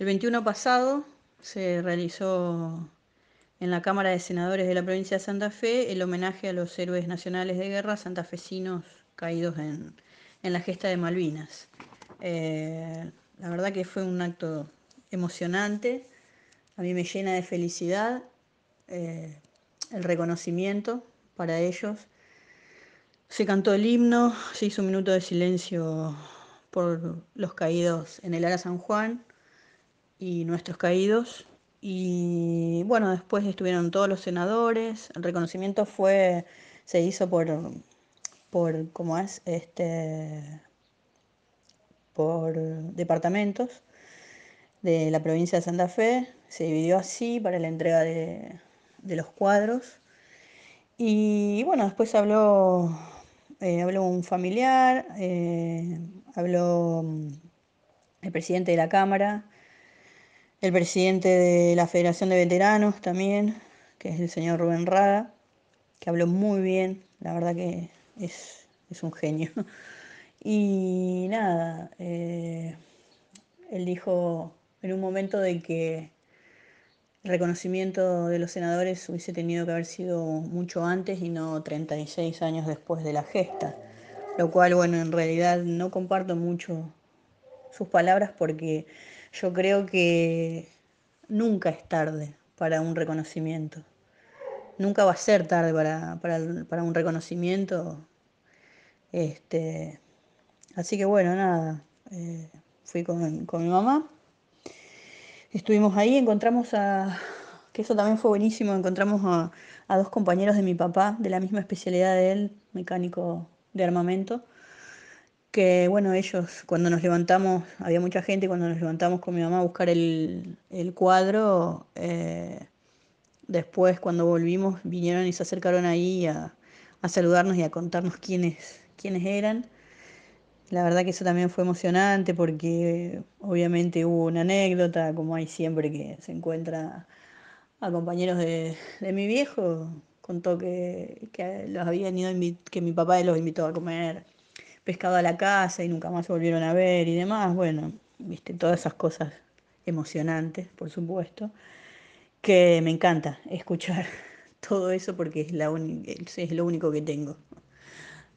El 21 pasado se realizó en la Cámara de Senadores de la provincia de Santa Fe el homenaje a los héroes nacionales de guerra santafesinos caídos en, la gesta de Malvinas. Eh, la verdad que fue un acto emocionante, a mí me llena de felicidad eh, el reconocimiento para ellos. Se cantó el himno, se hizo un minuto de silencio por los caídos en el Ara San Juan y nuestros caídos. Y bueno, después estuvieron todos los senadores. El reconocimiento fue, se hizo por, por ¿cómo es? Este, por departamentos de la provincia de Santa Fe. Se dividió así para la entrega de, los cuadros. Y bueno, después habló, eh, habló un familiar, eh, habló mm, el presidente de la Cámara, el presidente de la Federación de Veteranos también, que es el señor Rubén Rada, que habló muy bien, la verdad que es, un genio. Y nada, eh, él dijo en un momento de que el reconocimiento de los senadores hubiese tenido que haber sido mucho antes y no 36 años después de la gesta, lo cual, bueno, en realidad no comparto mucho sus palabras porque yo creo que nunca es tarde para un reconocimiento. Nunca va a ser tarde para, un reconocimiento. Este, así que bueno, nada. Eh, fui con, mi mamá. Estuvimos ahí, encontramos a, que eso también fue buenísimo, encontramos a, a, dos compañeros de mi papá, de la misma especialidad de él, mecánico de armamento, que bueno, ellos cuando nos levantamos, había mucha gente, cuando nos levantamos con mi mamá a buscar el, cuadro, eh, después cuando volvimos vinieron y se acercaron ahí a, a, saludarnos y a contarnos quiénes, quiénes eran. La verdad que eso también fue emocionante porque obviamente hubo una anécdota, como hay siempre que se encuentra a compañeros de, mi viejo, contó que, que los habían ido que mi papá los invitó a comer pescado a la casa y nunca más se volvieron a ver y demás, bueno, viste, todas esas cosas emocionantes, por supuesto, que me encanta escuchar todo eso porque es, la es lo único que tengo.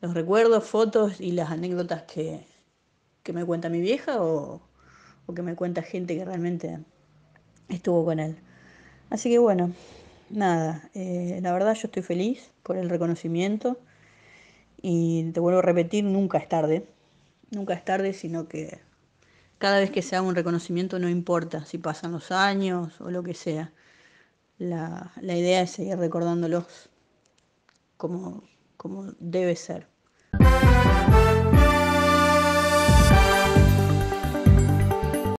Los recuerdos, fotos y las anécdotas que, me cuenta mi vieja o, que me cuenta gente que realmente estuvo con él. Así que bueno, nada, eh, la verdad yo estoy feliz por el reconocimiento. Y te vuelvo a repetir, nunca es tarde. Nunca es tarde, sino que cada vez que se haga un reconocimiento no importa si pasan los años o lo que sea. La, idea es seguir recordándolos como, como debe ser.